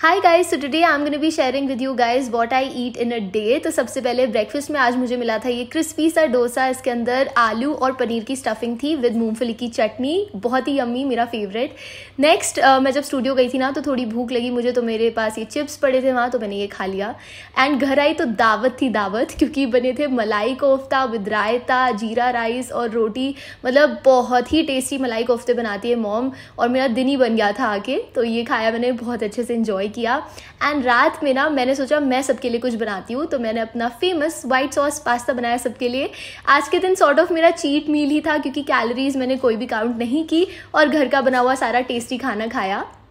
high guys so today I am gonna be sharing with you guys what I eat in a day तो सबसे पहले breakfast में आज मुझे मिला था ये क्रिस्पी सा डोसा इसके अंदर आलू और पनीर की स्टफिंग थी विद मूंगफली की चटनी बहुत ही यम्मी मेरा फेवरेट नेक्स्ट uh, मैं जब स्टूडियो गई थी ना तो थोड़ी भूख लगी मुझे तो मेरे पास ये चिप्स पड़े थे वहाँ तो मैंने ये खा लिया एंड घर आई तो दावत थी दावत क्योंकि बने थे मलाई कोफ्ता विद रायता जीरा राइस और रोटी मतलब बहुत ही टेस्टी मलाई कोफ्ते बनाती है मॉम और मेरा दिन ही बन गया था आके तो ये खाया मैंने बहुत अच्छे से इन्जॉय इन्जॉय किया एंड रात में ना मैंने सोचा मैं सबके लिए कुछ बनाती हूँ तो मैंने अपना फेमस वाइट सॉस पास्ता बनाया सबके लिए आज के दिन सॉर्ट ऑफ मेरा चीट मील ही था क्योंकि कैलोरीज मैंने कोई भी काउंट नहीं की और घर का बना हुआ सारा टेस्टी खाना खाया